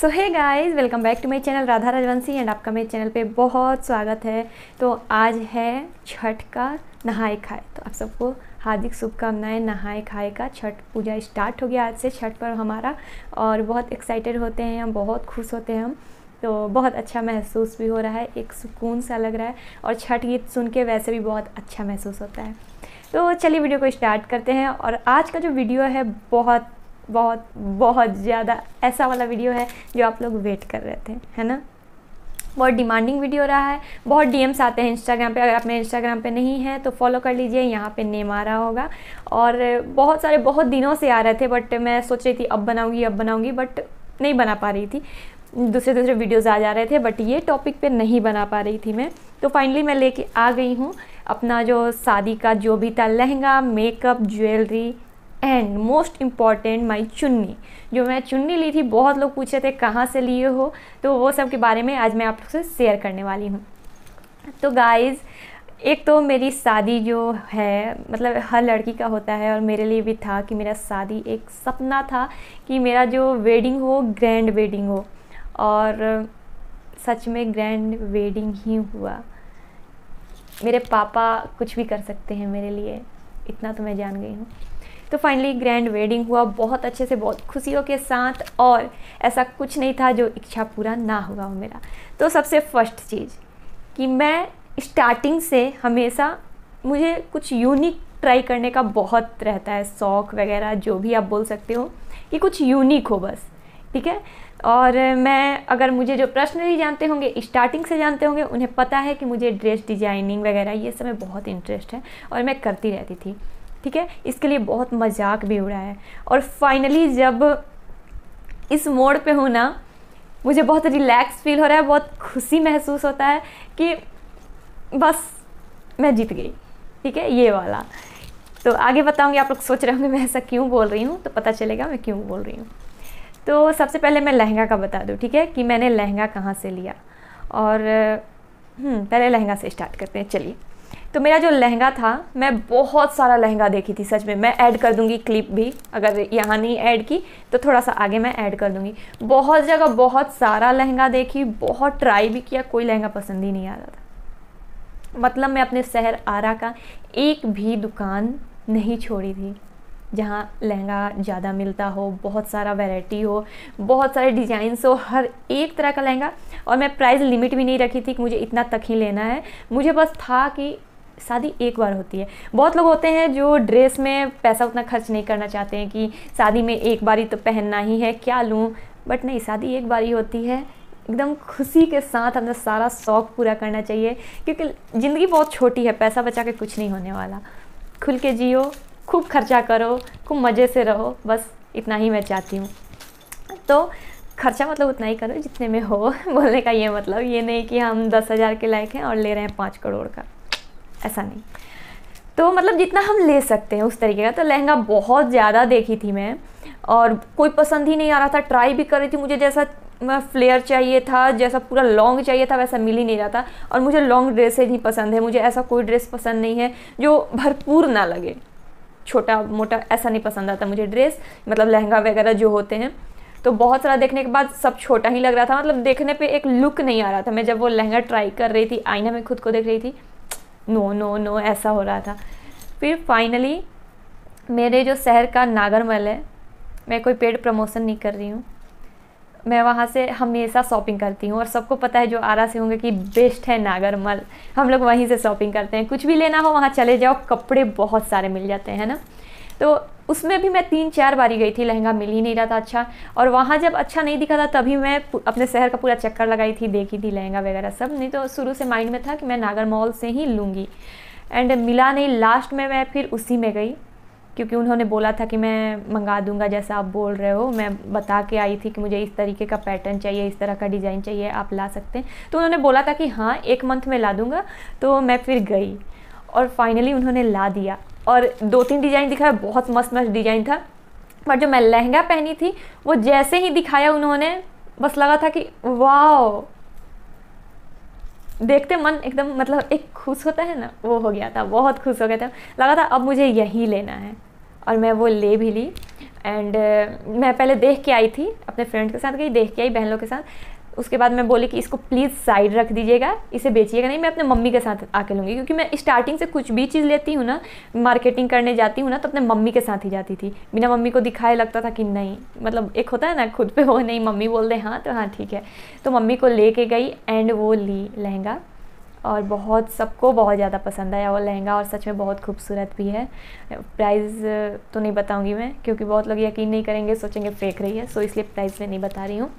सो है guys welcome back to my channel Radha Rajvanshi and आपका मेरे चैनल पे बहुत स्वागत है तो आज है छठ का नहाए खाए तो आप सबको हार्दिक शुभकामनाएं नहाए खाए का छठ पूजा स्टार्ट हो गया आज से छठ पर्व हमारा और बहुत एक्साइटेड होते हैं हम बहुत खुश होते हैं हम तो बहुत अच्छा महसूस भी हो रहा है एक सुकून सा लग रहा है और छठ गीत सुन के वैसे भी बहुत अच्छा महसूस होता है तो चलिए वीडियो को स्टार्ट करते हैं और आज का जो वीडियो है बहुत बहुत बहुत ज़्यादा ऐसा वाला वीडियो है जो आप लोग वेट कर रहे थे है ना बहुत डिमांडिंग वीडियो रहा है बहुत डीएम्स आते हैं इंस्टाग्राम पे अगर आप मेरे इंस्टाग्राम पे नहीं हैं तो फॉलो कर लीजिए यहाँ पे नेम आ रहा होगा और बहुत सारे बहुत दिनों से आ रहे थे बट मैं सोच रही थी अब बनाऊँगी अब बनाऊँगी बट नहीं बना पा रही थी दूसरे दूसरे वीडियोज़ आ जा रहे थे बट ये टॉपिक पर नहीं बना पा रही थी मैं तो फाइनली मैं लेके आ गई हूँ अपना जो शादी का जो भी था lehenga makeup jewellery and most important my चुन्नी जो मैं चुन्नी ली थी बहुत लोग पूछे थे कहाँ से लिए हो तो वो सब के बारे में आज मैं आप लोग से शेयर करने वाली हूँ तो गाइज़ एक तो मेरी शादी जो है मतलब हर लड़की का होता है और मेरे लिए भी था कि मेरा शादी एक सपना था कि मेरा जो वेडिंग हो ग्रैंड वेडिंग हो और सच में ग्रैंड वेडिंग ही हुआ मेरे पापा कुछ भी कर सकते हैं मेरे लिए इतना तो मैं जान गई हूँ तो फाइनली ग्रैंड वेडिंग हुआ बहुत अच्छे से बहुत खुशियों के साथ और ऐसा कुछ नहीं था जो इच्छा पूरा ना हुआ हो मेरा तो सबसे फर्स्ट चीज़ कि मैं स्टार्टिंग से हमेशा मुझे कुछ यूनिक ट्राई करने का बहुत रहता है शौक़ वगैरह जो भी आप बोल सकते हो कि कुछ यूनिक हो बस ठीक है और मैं अगर मुझे जो पर्सनली जानते होंगे स्टार्टिंग से जानते होंगे उन्हें पता है कि मुझे ड्रेस डिजाइनिंग वगैरह ये सब में बहुत इंटरेस्ट है और मैं करती रहती थी ठीक है इसके लिए बहुत मजाक भी उड़ा है और फाइनली जब इस मोड़ पे हूँ ना मुझे बहुत रिलैक्स फील हो रहा है बहुत खुशी महसूस होता है कि बस मैं जीत गई ठीक है ये वाला तो आगे बताऊंगी आप लोग सोच रहे होंगे मैं ऐसा क्यों बोल रही हूँ तो पता चलेगा मैं क्यों बोल रही हूँ तो सबसे पहले मैं लहंगा का बता दूँ ठीक है कि मैंने लहंगा कहाँ से लिया और हम्म, पहले लहंगा से स्टार्ट करते हैं चलिए तो मेरा जो लहंगा था मैं बहुत सारा लहंगा देखी थी सच में मैं ऐड कर दूंगी क्लिप भी अगर यहाँ नहीं ऐड की तो थोड़ा सा आगे मैं ऐड कर दूंगी बहुत जगह बहुत सारा लहंगा देखी बहुत ट्राई भी किया कोई लहंगा पसंद ही नहीं आ रहा था मतलब मैं अपने शहर आरा का एक भी दुकान नहीं छोड़ी थी जहाँ लहंगा ज़्यादा मिलता हो बहुत सारा वैरायटी हो बहुत सारे डिज़ाइंस हो हर एक तरह का लहंगा और मैं प्राइस लिमिट भी नहीं रखी थी कि मुझे इतना तक ही लेना है मुझे बस था कि शादी एक बार होती है बहुत लोग होते हैं जो ड्रेस में पैसा उतना खर्च नहीं करना चाहते हैं कि शादी में एक बार ही तो पहनना ही है क्या लूँ बट नहीं शादी एक बार ही होती है एकदम खुशी के साथ अपना सारा शौक़ पूरा करना चाहिए क्योंकि ज़िंदगी बहुत छोटी है पैसा बचा के कुछ नहीं होने वाला खुल के जियो खूब खर्चा करो खूब मज़े से रहो बस इतना ही मैं चाहती हूँ तो खर्चा मतलब उतना ही करो जितने में हो बोलने का ये मतलब ये नहीं कि हम दस हज़ार के लायक हैं और ले रहे हैं पाँच करोड़ का ऐसा नहीं तो मतलब जितना हम ले सकते हैं उस तरीके का तो लहंगा बहुत ज़्यादा देखी थी मैं और कोई पसंद ही नहीं आ रहा था ट्राई भी कर रही थी मुझे जैसा फ्लेयर चाहिए था जैसा पूरा लॉन्ग चाहिए था वैसा मिल ही नहीं जाता और मुझे लॉन्ग ड्रेसेज ही पसंद है मुझे ऐसा कोई ड्रेस पसंद नहीं है जो भरपूर ना लगे छोटा मोटा ऐसा नहीं पसंद आता मुझे ड्रेस मतलब लहंगा वगैरह जो होते हैं तो बहुत सारा देखने के बाद सब छोटा ही लग रहा था मतलब देखने पे एक लुक नहीं आ रहा था मैं जब वो लहंगा ट्राई कर रही थी आईना में खुद को देख रही थी नो नो नो ऐसा हो रहा था फिर फाइनली मेरे जो शहर का नागरमल है मैं कोई पेड प्रमोशन नहीं कर रही हूँ मैं वहाँ से हमेशा शॉपिंग करती हूँ और सबको पता है जो आरा से होंगे कि बेस्ट है नागरमल हम लोग वहीं से शॉपिंग करते हैं कुछ भी लेना हो वहाँ चले जाओ कपड़े बहुत सारे मिल जाते हैं ना तो उसमें भी मैं तीन चार बारी गई थी लहंगा मिल ही नहीं रहा था अच्छा और वहाँ जब अच्छा नहीं दिखा था तभी मैं अपने शहर का पूरा चक्कर लगाई थी देखी थी लहंगा वगैरह सब नहीं तो शुरू से माइंड में था कि मैं नागर मॉल से ही लूँगी एंड मिला नहीं लास्ट में मैं फिर उसी में गई क्योंकि उन्होंने बोला था कि मैं मंगा दूंगा जैसा आप बोल रहे हो मैं बता के आई थी कि मुझे इस तरीके का पैटर्न चाहिए इस तरह का डिज़ाइन चाहिए आप ला सकते हैं तो उन्होंने बोला था कि हाँ एक मंथ में ला दूंगा तो मैं फिर गई और फाइनली उन्होंने ला दिया और दो तीन डिज़ाइन दिखाया बहुत मस्त मस्त डिज़ाइन था बट जो मैं लहंगा पहनी थी वो जैसे ही दिखाया उन्होंने बस लगा था कि वाओ देखते मन एकदम मतलब एक खुश होता है ना वो हो गया था बहुत खुश हो गया था लगा था अब मुझे यही लेना है और मैं वो ले भी ली एंड uh, मैं पहले देख के आई थी अपने फ्रेंड के साथ गई देख के आई बहनों के साथ उसके बाद मैं बोली कि इसको प्लीज़ साइड रख दीजिएगा इसे बेचिएगा नहीं मैं अपने मम्मी के साथ आके लूँगी क्योंकि मैं स्टार्टिंग से कुछ भी चीज़ लेती हूँ ना मार्केटिंग करने जाती हूँ ना तो अपने मम्मी के साथ ही जाती थी बिना मम्मी को दिखाए लगता था कि नहीं मतलब एक होता है ना खुद पे वो नहीं मम्मी बोल दे हाँ तो हाँ ठीक है तो मम्मी को ले गई एंड वो ली लहंगा और बहुत सबको बहुत ज़्यादा पसंद आया वो लहंगा और सच में बहुत खूबसूरत भी है प्राइस तो नहीं बताऊँगी मैं क्योंकि बहुत लोग यकीन नहीं करेंगे सोचेंगे फेंक रही है सो इसलिए प्राइस मैं नहीं बता रही हूँ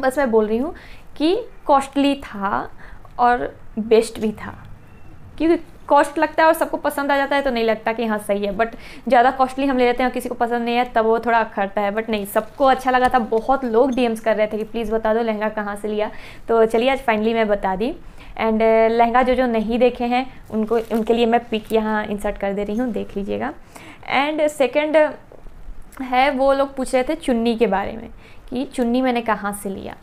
बस मैं बोल रही हूँ कि कॉस्टली था और बेस्ट भी था क्योंकि कॉस्ट लगता है और सबको पसंद आ जाता है तो नहीं लगता कि हाँ सही है बट ज़्यादा कॉस्टली हम ले लेते हैं और किसी को पसंद नहीं है तब वो थोड़ा अखरता है बट नहीं सबको अच्छा लगा था बहुत लोग डीएम्स कर रहे थे कि प्लीज़ बता दो लहंगा कहाँ से लिया तो चलिए आज फाइनली मैं बता दी एंड uh, लहंगा जो जो नहीं देखे हैं उनको उनके लिए मैं पिक यहाँ इंसर्ट कर दे रही हूँ देख लीजिएगा एंड सेकेंड है वो लोग पूछ रहे थे चुन्नी के बारे में कि चुन्नी मैंने कहाँ से लिया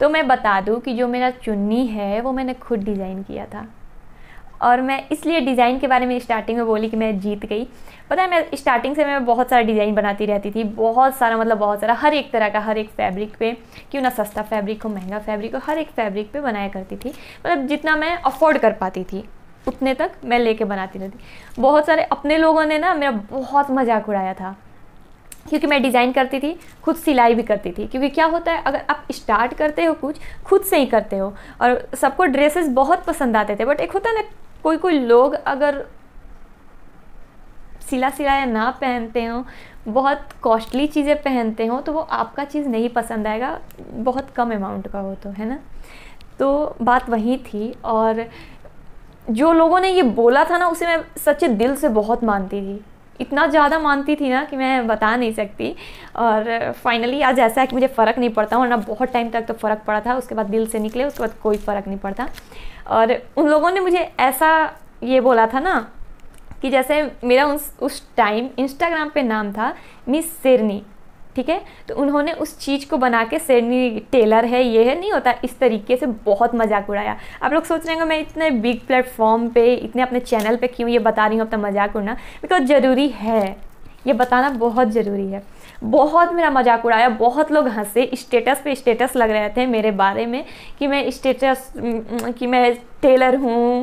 तो मैं बता दूँ कि जो मेरा चुन्नी है वो मैंने खुद डिज़ाइन किया था और मैं इसलिए डिज़ाइन के बारे में स्टार्टिंग में बोली कि मैं जीत गई पता है मैं स्टार्टिंग से मैं बहुत सारा डिज़ाइन बनाती रहती थी बहुत सारा मतलब बहुत सारा हर एक तरह का हर एक फैब्रिक पे क्यों ना सस्ता फैब्रिक हो महंगा फैब्रिक हो हर एक फैब्रिक पे बनाया करती थी मतलब जितना मैं अफोर्ड कर पाती थी उतने तक मैं लेके बनाती रहती बहुत सारे अपने लोगों ने ना मेरा बहुत मजाक उड़ाया था क्योंकि मैं डिज़ाइन करती थी खुद सिलाई भी करती थी क्योंकि क्या होता है अगर आप स्टार्ट करते हो कुछ खुद से ही करते हो और सबको ड्रेसेस बहुत पसंद आते थे बट एक होता है ना कोई कोई लोग अगर सिला सिलाया ना पहनते हो बहुत कॉस्टली चीज़ें पहनते हो तो वो आपका चीज़ नहीं पसंद आएगा बहुत कम अमाउंट का हो तो है ना तो बात वही थी और जो लोगों ने ये बोला था ना उसे मैं सच्चे दिल से बहुत मानती थी इतना ज़्यादा मानती थी ना कि मैं बता नहीं सकती और फाइनली आज ऐसा है कि मुझे फ़र्क नहीं पड़ता वरना बहुत टाइम तक तो फ़र्क पड़ा था उसके बाद दिल से निकले उसके बाद कोई फ़र्क नहीं पड़ता और उन लोगों ने मुझे ऐसा ये बोला था ना कि जैसे मेरा उस उस टाइम इंस्टाग्राम पे नाम था मिस सिरनी ठीक है तो उन्होंने उस चीज़ को बना के सैडनी टेलर है ये है नहीं होता इस तरीके से बहुत मजाक उड़ाया आप लोग सोच रहे हैं मैं इतने बिग प्लेटफॉर्म पे इतने अपने चैनल पे क्यों ये बता रही हूँ अपना मजाक उड़ना बिकॉज ज़रूरी है ये बताना बहुत ज़रूरी है बहुत मेरा मजाक उड़ाया बहुत लोग हंसे स्टेटस पे स्टेटस लग रहे थे मेरे बारे में कि मैं स्टेटस कि मैं टेलर हूँ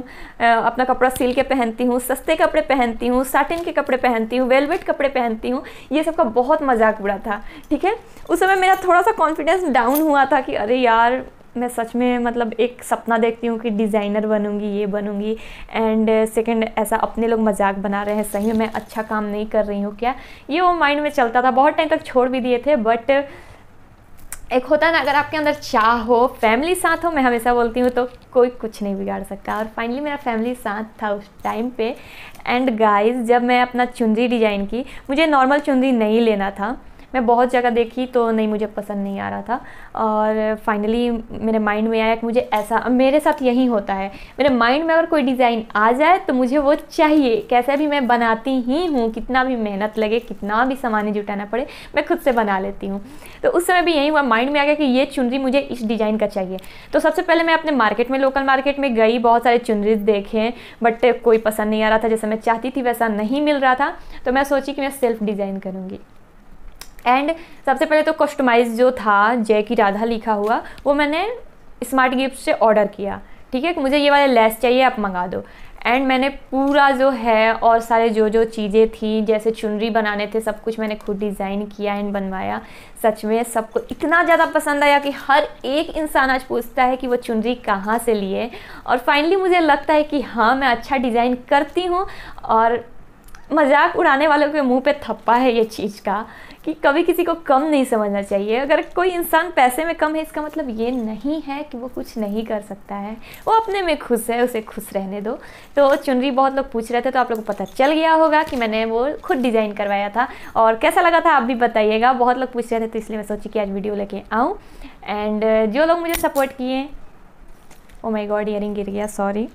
अपना कपड़ा सिल के पहनती हूँ सस्ते कपड़े पहनती हूँ साटिन के कपड़े पहनती हूँ वेलवेट कपड़े पहनती हूँ ये सब का बहुत मजाक उड़ा था ठीक है उस समय मेरा थोड़ा सा कॉन्फिडेंस डाउन हुआ था कि अरे यार मैं सच में मतलब एक सपना देखती हूँ कि डिज़ाइनर बनूँगी ये बनूँगी एंड सेकंड ऐसा अपने लोग मजाक बना रहे हैं सही है मैं अच्छा काम नहीं कर रही हूँ क्या ये वो माइंड में चलता था बहुत टाइम तक छोड़ भी दिए थे बट एक होता है ना अगर आपके अंदर चाह हो फैमिली साथ हो मैं हमेशा बोलती हूँ तो कोई कुछ नहीं बिगाड़ सकता और फाइनली मेरा फैमिली साथ था उस टाइम पे एंड गाइस जब मैं अपना चुनरी डिज़ाइन की मुझे नॉर्मल चुनरी नहीं लेना था मैं बहुत जगह देखी तो नहीं मुझे पसंद नहीं आ रहा था और फाइनली मेरे माइंड में आया कि मुझे ऐसा मेरे साथ यही होता है मेरे माइंड में अगर कोई डिज़ाइन आ जाए तो मुझे वो चाहिए कैसे भी मैं बनाती ही हूँ कितना भी मेहनत लगे कितना भी सामान जुटाना पड़े मैं खुद से बना लेती हूँ तो उस समय भी यही हुआ माइंड में आ गया कि ये चुनरी मुझे इस डिज़ाइन का चाहिए तो सबसे पहले मैं अपने मार्केट में लोकल मार्केट में गई बहुत सारे चुनरीज देखे बट कोई पसंद नहीं आ रहा था जैसे मैं चाहती थी वैसा नहीं मिल रहा था तो मैं सोची कि मैं सेल्फ़ डिज़ाइन करूँगी एंड सबसे पहले तो कस्टमाइज जो था जय की राधा लिखा हुआ वो मैंने स्मार्ट गिफ्ट से ऑर्डर किया ठीक है मुझे ये वाले लेस चाहिए आप मंगा दो एंड मैंने पूरा जो है और सारे जो जो चीज़ें थी जैसे चुनरी बनाने थे सब कुछ मैंने खुद डिज़ाइन किया एंड बनवाया सच में सबको इतना ज़्यादा पसंद आया कि हर एक इंसान आज पूछता है कि वो चुनरी कहाँ से लिए और फाइनली मुझे लगता है कि हाँ मैं अच्छा डिज़ाइन करती हूँ और मजाक उड़ाने वालों के मुंह पे थप्पा है ये चीज़ का कि कभी किसी को कम नहीं समझना चाहिए अगर कोई इंसान पैसे में कम है इसका मतलब ये नहीं है कि वो कुछ नहीं कर सकता है वो अपने में खुश है उसे खुश रहने दो तो चुनरी बहुत लोग पूछ रहे थे तो आप लोग को पता चल गया होगा कि मैंने वो खुद डिज़ाइन करवाया था और कैसा लगा था आप भी बताइएगा बहुत लोग पूछ रहे थे तो इसलिए मैं सोची कि आज वीडियो लेके आऊँ एंड जो लोग मुझे सपोर्ट किए ओ माई गॉड ईयरिंग गिर गया सॉरी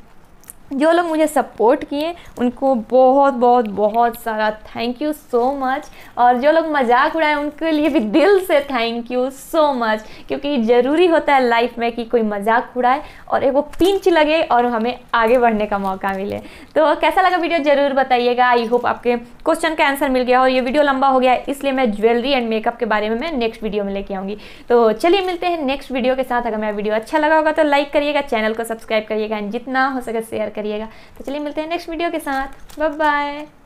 जो लोग मुझे सपोर्ट किए उनको बहुत बहुत बहुत सारा थैंक यू सो मच और जो लोग मजाक उड़ाए उनके लिए भी दिल से थैंक यू सो मच क्योंकि ज़रूरी होता है लाइफ में कि कोई मजाक उड़ाए और एक वो पिंच लगे और हमें आगे बढ़ने का मौका मिले तो कैसा लगा वीडियो ज़रूर बताइएगा आई होप आपके क्वेश्चन का आंसर मिल गया और ये वीडियो लंबा हो गया है इसलिए मैं ज्वेलरी एंड मेकअप के बारे में मैं नेक्स्ट वीडियो में लेके आऊँगी तो चलिए मिलते हैं नेक्स्ट वीडियो के साथ अगर मेरा वीडियो अच्छा लगा होगा तो लाइक करिएगा चैनल को सब्सक्राइब करिएगा एंड जितना हो सके शेयर करिएगा तो चलिए मिलते हैं नेक्स्ट वीडियो के साथ बाय